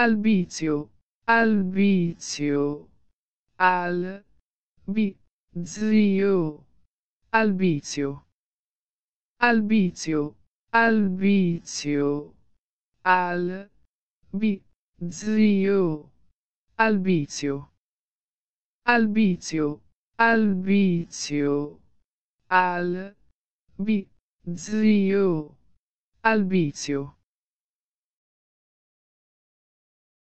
al vizio, al vizio, al vizio, al vizio, al vizio, al vizio, al vizio, al vizio, al vizio, al vizio, al vizio, al vizio.